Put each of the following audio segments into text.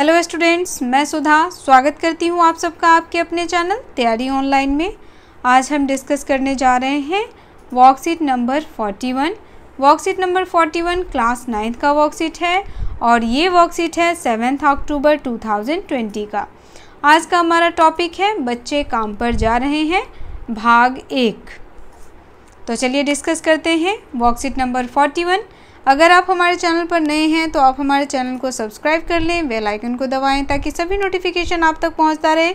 hello students मैं सुधा स्वागत करती हूँ आप सबका आपके अपने चैनल तैयारी ऑनलाइन में आज हम डिस्कस करने जा रहे हैं worksheet number 41 worksheet number 41 class ninth का वर्कशीट है और ये वर्कशीट है सेवेंथ अक्टूबर 2020 का आज का हमारा टॉपिक है बच्चे काम पर जा रहे हैं भाग एक तो चलिए डिस्कस करते हैं वॉकशीट नंबर फोर्टी अगर आप हमारे चैनल पर नए हैं तो आप हमारे चैनल को सब्सक्राइब कर लें बेल आइकन को दबाएं ताकि सभी नोटिफिकेशन आप तक पहुंचता रहे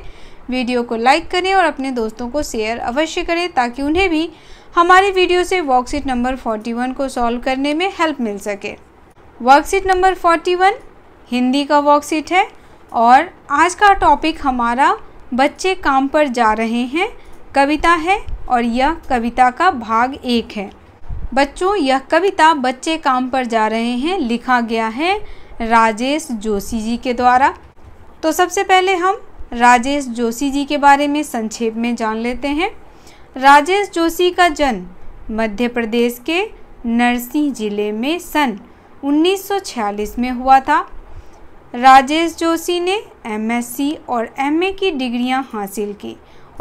वीडियो को लाइक करें और अपने दोस्तों को शेयर अवश्य करें ताकि उन्हें भी हमारे वीडियो से वर्कशीट नंबर 41 को सॉल्व करने में हेल्प मिल सके वर्कशीट नंबर 41 हिंदी का वर्कशीट है और आज का टॉपिक हमारा बच्चे काम पर जा रहे हैं कविता है और यह कविता का भाग एक है बच्चों यह कविता बच्चे काम पर जा रहे हैं लिखा गया है राजेश जोशी जी के द्वारा तो सबसे पहले हम राजेश जोशी जी के बारे में संक्षेप में जान लेते हैं राजेश जोशी का जन्म मध्य प्रदेश के नरसिंह जिले में सन 1946 में हुआ था राजेश जोशी ने एमएससी और एमए की डिग्रियां हासिल की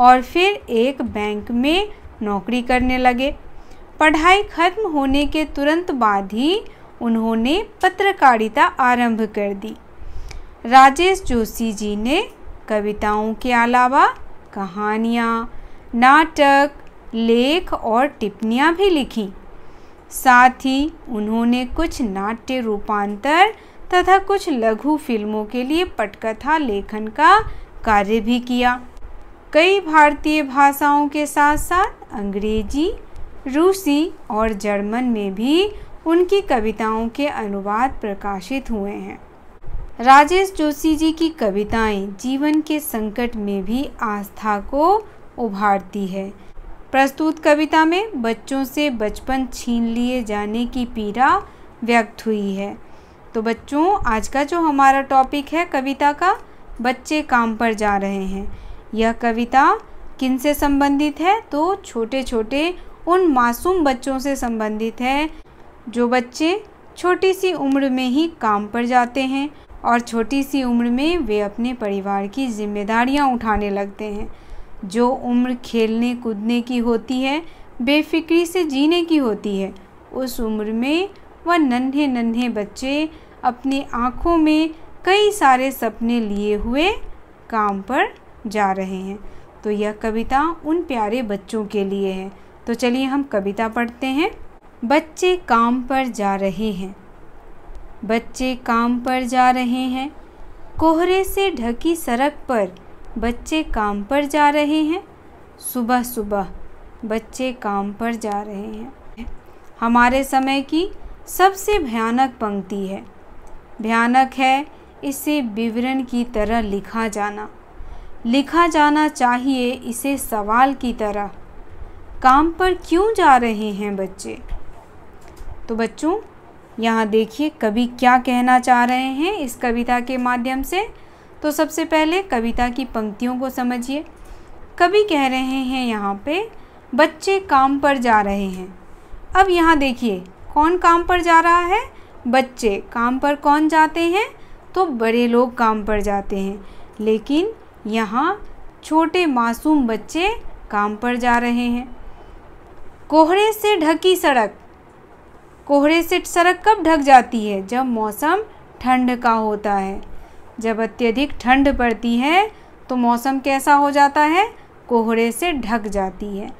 और फिर एक बैंक में नौकरी करने लगे पढ़ाई खत्म होने के तुरंत बाद ही उन्होंने पत्रकारिता आरंभ कर दी राजेश जोशी जी ने कविताओं के अलावा कहानियाँ नाटक लेख और टिप्पणियाँ भी लिखीं साथ ही उन्होंने कुछ नाट्य रूपांतर तथा कुछ लघु फिल्मों के लिए पटकथा लेखन का कार्य भी किया कई भारतीय भाषाओं के साथ साथ अंग्रेजी रूसी और जर्मन में भी उनकी कविताओं के अनुवाद प्रकाशित हुए हैं राजेश जोशी जी की कविताएं जीवन के संकट में भी आस्था को उभारती है प्रस्तुत कविता में बच्चों से बचपन छीन लिए जाने की पीड़ा व्यक्त हुई है तो बच्चों आज का जो हमारा टॉपिक है कविता का बच्चे काम पर जा रहे हैं यह कविता किन से संबंधित है तो छोटे छोटे उन मासूम बच्चों से संबंधित है जो बच्चे छोटी सी उम्र में ही काम पर जाते हैं और छोटी सी उम्र में वे अपने परिवार की जिम्मेदारियां उठाने लगते हैं जो उम्र खेलने कूदने की होती है बेफिक्री से जीने की होती है उस उम्र में वह नन्हे नन्हे बच्चे अपनी आँखों में कई सारे सपने लिए हुए काम पर जा रहे हैं तो यह कविता उन प्यारे बच्चों के लिए है तो चलिए हम कविता पढ़ते हैं बच्चे काम पर जा रहे हैं बच्चे काम पर जा रहे हैं कोहरे से ढकी सड़क पर बच्चे काम पर जा रहे हैं सुबह सुबह बच्चे काम पर जा रहे हैं हमारे समय की सबसे भयानक पंक्ति है भयानक है इसे विवरण की तरह लिखा जाना लिखा जाना चाहिए इसे सवाल की तरह काम पर क्यों जा रहे हैं बच्चे तो बच्चों यहाँ देखिए कवि क्या कहना चाह रहे हैं इस कविता के माध्यम से तो सबसे पहले कविता की पंक्तियों को समझिए कवि कह रहे हैं यहाँ पे बच्चे काम पर जा रहे हैं अब यहाँ देखिए कौन काम पर जा रहा है बच्चे काम पर कौन जाते हैं तो बड़े लोग काम पर जाते हैं लेकिन यहाँ छोटे मासूम बच्चे काम पर जा रहे हैं कोहरे से ढकी सड़क कोहरे से सड़क कब ढक जाती है जब मौसम ठंड का होता है जब अत्यधिक ठंड पड़ती है तो मौसम कैसा हो जाता है कोहरे से ढक जाती है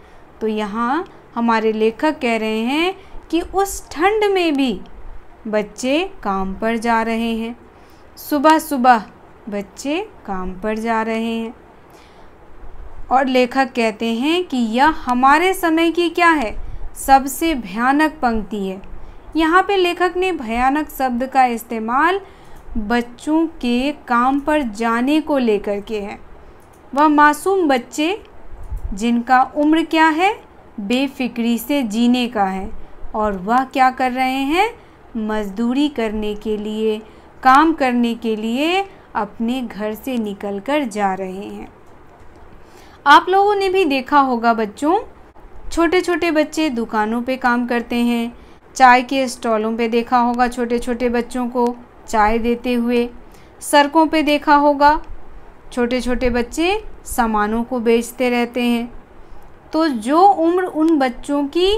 तो यहाँ हमारे लेखक कह रहे हैं कि उस ठंड में भी बच्चे काम पर जा रहे हैं सुबह सुबह बच्चे काम पर जा रहे हैं और लेखक कहते हैं कि यह हमारे समय की क्या है सबसे भयानक पंक्ति है यहाँ पे लेखक ने भयानक शब्द का इस्तेमाल बच्चों के काम पर जाने को लेकर के है वह मासूम बच्चे जिनका उम्र क्या है बेफिक्री से जीने का है और वह क्या कर रहे हैं मजदूरी करने के लिए काम करने के लिए अपने घर से निकलकर जा रहे हैं आप लोगों ने भी देखा होगा बच्चों छोटे छोटे बच्चे दुकानों पे काम करते हैं चाय के स्टॉलों पे देखा होगा छोटे छोटे बच्चों को चाय देते हुए सड़कों पे देखा होगा छोटे छोटे बच्चे सामानों को बेचते रहते हैं तो जो उम्र उन बच्चों की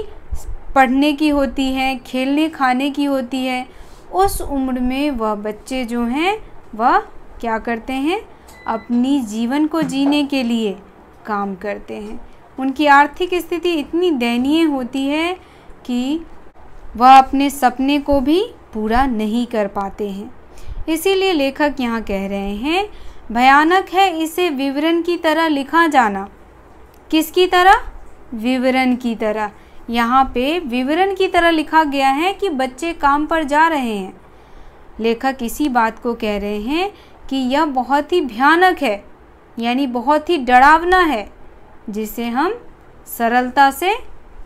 पढ़ने की होती है खेलने खाने की होती है उस उम्र में वह बच्चे जो हैं वह क्या करते हैं अपनी जीवन को जीने के लिए काम करते हैं उनकी आर्थिक स्थिति इतनी दयनीय होती है कि वह अपने सपने को भी पूरा नहीं कर पाते हैं इसीलिए लेखक यहाँ कह रहे हैं भयानक है इसे विवरण की तरह लिखा जाना किसकी तरह विवरण की तरह यहाँ पे विवरण की तरह लिखा गया है कि बच्चे काम पर जा रहे हैं लेखक इसी बात को कह रहे हैं कि यह बहुत ही भयानक है यानी बहुत ही डरावना है जिसे हम सरलता से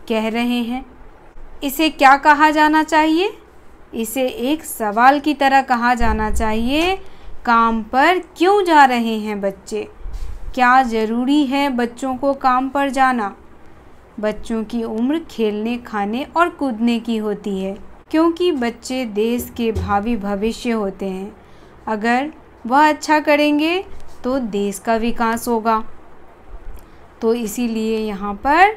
कह रहे हैं इसे क्या कहा जाना चाहिए इसे एक सवाल की तरह कहा जाना चाहिए काम पर क्यों जा रहे हैं बच्चे क्या ज़रूरी है बच्चों को काम पर जाना बच्चों की उम्र खेलने खाने और कूदने की होती है क्योंकि बच्चे देश के भावी भविष्य होते हैं अगर वह अच्छा करेंगे तो देश का विकास होगा तो इसीलिए यहाँ पर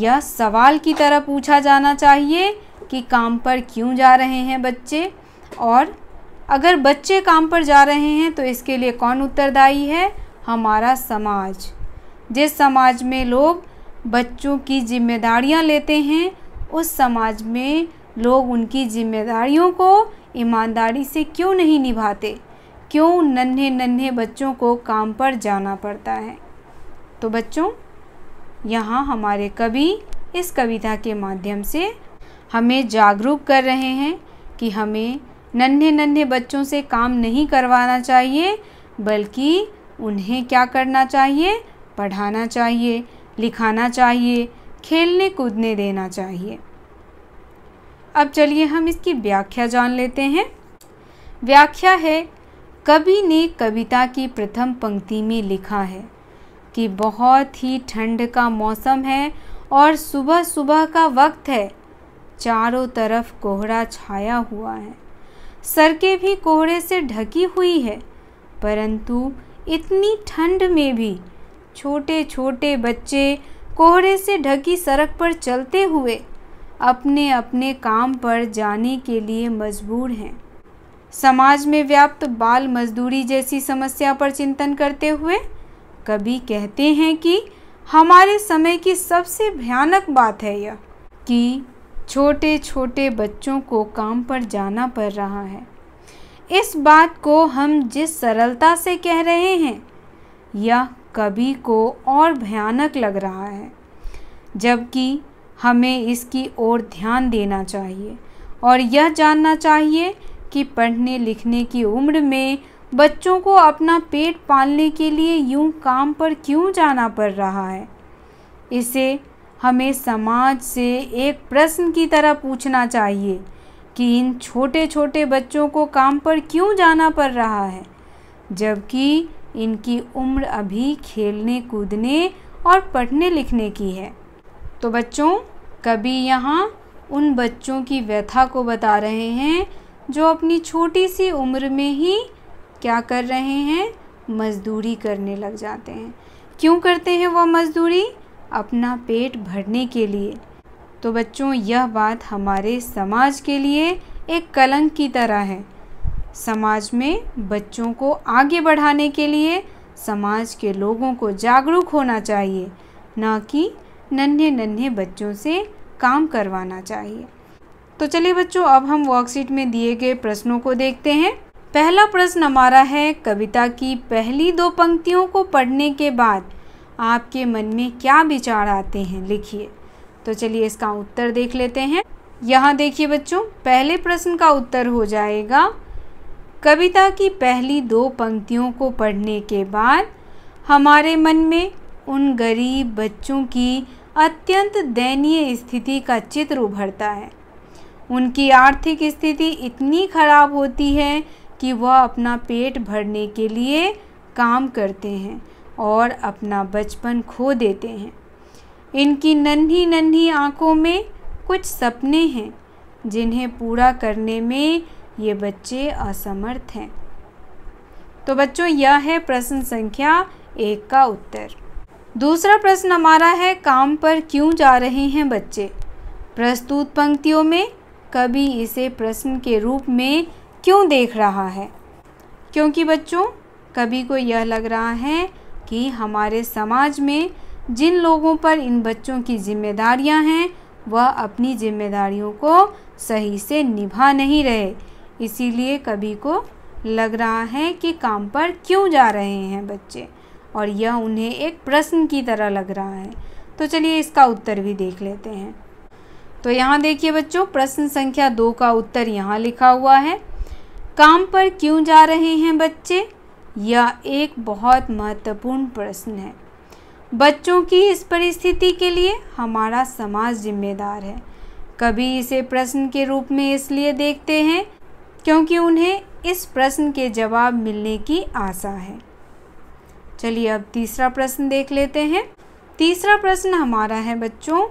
यह सवाल की तरह पूछा जाना चाहिए कि काम पर क्यों जा रहे हैं बच्चे और अगर बच्चे काम पर जा रहे हैं तो इसके लिए कौन उत्तरदायी है हमारा समाज जिस समाज में लोग बच्चों की जिम्मेदारियां लेते हैं उस समाज में लोग उनकी जिम्मेदारियों को ईमानदारी से क्यों नहीं निभाते क्यों नन्हे नन्हे बच्चों को काम पर जाना पड़ता है तो बच्चों यहाँ हमारे कवि इस कविता के माध्यम से हमें जागरूक कर रहे हैं कि हमें नन्हे नन्हे बच्चों से काम नहीं करवाना चाहिए बल्कि उन्हें क्या करना चाहिए पढ़ाना चाहिए लिखाना चाहिए खेलने कूदने देना चाहिए अब चलिए हम इसकी व्याख्या जान लेते हैं व्याख्या है कवि ने कविता की प्रथम पंक्ति में लिखा है कि बहुत ही ठंड का मौसम है और सुबह सुबह का वक्त है चारों तरफ कोहरा छाया हुआ है सड़कें भी कोहरे से ढकी हुई है परंतु इतनी ठंड में भी छोटे छोटे बच्चे कोहरे से ढकी सड़क पर चलते हुए अपने अपने काम पर जाने के लिए मजबूर हैं समाज में व्याप्त बाल मजदूरी जैसी समस्या पर चिंतन करते हुए कभी कहते हैं कि हमारे समय की सबसे भयानक बात है यह कि छोटे छोटे बच्चों को काम पर जाना पड़ रहा है इस बात को हम जिस सरलता से कह रहे हैं यह कभी को और भयानक लग रहा है जबकि हमें इसकी ओर ध्यान देना चाहिए और यह जानना चाहिए कि पढ़ने लिखने की उम्र में बच्चों को अपना पेट पालने के लिए यूं काम पर क्यों जाना पड़ रहा है इसे हमें समाज से एक प्रश्न की तरह पूछना चाहिए कि इन छोटे छोटे बच्चों को काम पर क्यों जाना पड़ रहा है जबकि इनकी उम्र अभी खेलने कूदने और पढ़ने लिखने की है तो बच्चों कभी यहाँ उन बच्चों की व्यथा को बता रहे हैं जो अपनी छोटी सी उम्र में ही क्या कर रहे हैं मजदूरी करने लग जाते हैं क्यों करते हैं वह मजदूरी अपना पेट भरने के लिए तो बच्चों यह बात हमारे समाज के लिए एक कलंक की तरह है समाज में बच्चों को आगे बढ़ाने के लिए समाज के लोगों को जागरूक होना चाहिए ना कि नन्हे नन्हे बच्चों से काम करवाना चाहिए तो चलिए बच्चों अब हम वर्कशीट में दिए गए प्रश्नों को देखते हैं पहला प्रश्न हमारा है कविता की पहली दो पंक्तियों को पढ़ने के बाद आपके मन में क्या विचार आते हैं लिखिए तो चलिए इसका उत्तर देख लेते हैं यहाँ देखिए बच्चों पहले प्रश्न का उत्तर हो जाएगा कविता की पहली दो पंक्तियों को पढ़ने के बाद हमारे मन में उन गरीब बच्चों की अत्यंत दयनीय स्थिति का चित्र उभरता है उनकी आर्थिक स्थिति इतनी खराब होती है कि वह अपना पेट भरने के लिए काम करते हैं और अपना बचपन खो देते हैं इनकी नन्ही नन्ही आँखों में कुछ सपने हैं जिन्हें पूरा करने में ये बच्चे असमर्थ हैं तो बच्चों यह है प्रश्न संख्या एक का उत्तर दूसरा प्रश्न हमारा है काम पर क्यों जा रहे हैं बच्चे प्रस्तुत पंक्तियों में कभी इसे प्रश्न के रूप में क्यों देख रहा है क्योंकि बच्चों कभी को यह लग रहा है कि हमारे समाज में जिन लोगों पर इन बच्चों की जिम्मेदारियां हैं वह अपनी जिम्मेदारियों को सही से निभा नहीं रहे इसीलिए कभी को लग रहा है कि काम पर क्यों जा रहे हैं बच्चे और यह उन्हें एक प्रश्न की तरह लग रहा है तो चलिए इसका उत्तर भी देख लेते हैं तो यहाँ देखिए बच्चों प्रश्न संख्या दो का उत्तर यहाँ लिखा हुआ है काम पर क्यों जा रहे हैं बच्चे यह एक बहुत महत्वपूर्ण प्रश्न है बच्चों की इस परिस्थिति के लिए हमारा समाज जिम्मेदार है कभी इसे प्रश्न के रूप में इसलिए देखते हैं क्योंकि उन्हें इस प्रश्न के जवाब मिलने की आशा है चलिए अब तीसरा प्रश्न देख लेते हैं तीसरा प्रश्न हमारा है बच्चों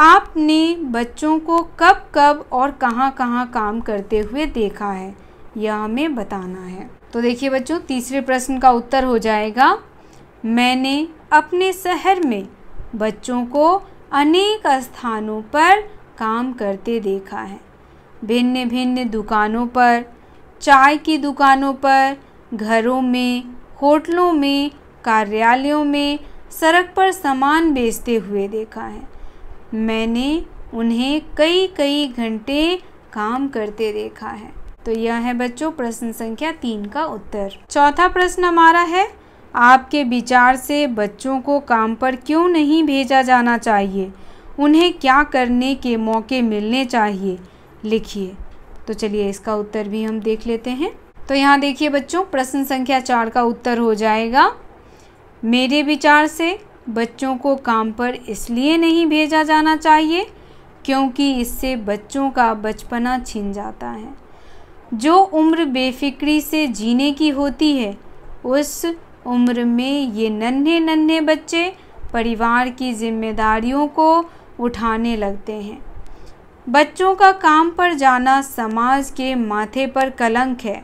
आपने बच्चों को कब कब और कहाँ कहाँ काम करते हुए देखा है यह हमें बताना है तो देखिए बच्चों तीसरे प्रश्न का उत्तर हो जाएगा मैंने अपने शहर में बच्चों को अनेक स्थानों पर काम करते देखा है भिन्न भिन्न दुकानों पर चाय की दुकानों पर घरों में होटलों में कार्यालयों में सड़क पर सामान बेचते हुए देखा है मैंने उन्हें कई कई घंटे काम करते देखा है तो यह है बच्चों प्रश्न संख्या तीन का उत्तर चौथा प्रश्न हमारा है आपके विचार से बच्चों को काम पर क्यों नहीं भेजा जाना चाहिए उन्हें क्या करने के मौके मिलने चाहिए लिखिए तो चलिए इसका उत्तर भी हम देख लेते हैं तो यहाँ देखिए बच्चों प्रश्न संख्या चार का उत्तर हो जाएगा मेरे विचार से बच्चों को काम पर इसलिए नहीं भेजा जाना चाहिए क्योंकि इससे बच्चों का बचपना छिन जाता है जो उम्र बेफिक्री से जीने की होती है उस उम्र में ये नन्हे नन्हे बच्चे परिवार की जिम्मेदारियों को उठाने लगते हैं बच्चों का काम पर जाना समाज के माथे पर कलंक है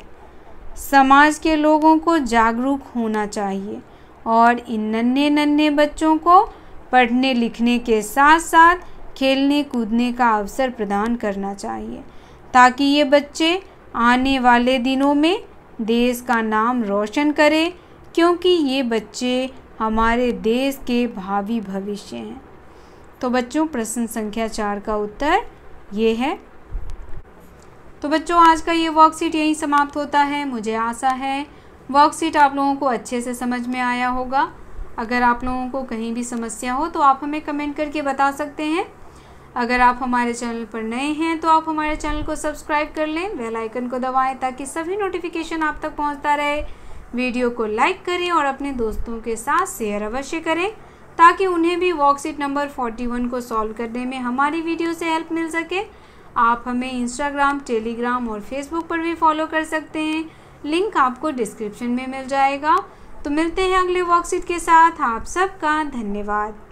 समाज के लोगों को जागरूक होना चाहिए और इन नन्हे नन्हे बच्चों को पढ़ने लिखने के साथ साथ खेलने कूदने का अवसर प्रदान करना चाहिए ताकि ये बच्चे आने वाले दिनों में देश का नाम रोशन करें क्योंकि ये बच्चे हमारे देश के भावी भविष्य हैं तो बच्चों प्रश्न संख्या चार का उत्तर ये है तो बच्चों आज का ये वर्कशीट यहीं समाप्त होता है मुझे आशा है वर्कशीट आप लोगों को अच्छे से समझ में आया होगा अगर आप लोगों को कहीं भी समस्या हो तो आप हमें कमेंट करके बता सकते हैं अगर आप हमारे चैनल पर नए हैं तो आप हमारे चैनल को सब्सक्राइब कर लें बेल आइकन को दबाएं ताकि सभी नोटिफिकेशन आप तक पहुंचता रहे वीडियो को लाइक करें और अपने दोस्तों के साथ शेयर अवश्य करें ताकि उन्हें भी वर्कशीट नंबर 41 को सॉल्व करने में हमारी वीडियो से हेल्प मिल सके आप हमें इंस्टाग्राम टेलीग्राम और फेसबुक पर भी फॉलो कर सकते हैं लिंक आपको डिस्क्रिप्शन में मिल जाएगा तो मिलते हैं अगले वर्कशीट के साथ आप सबका धन्यवाद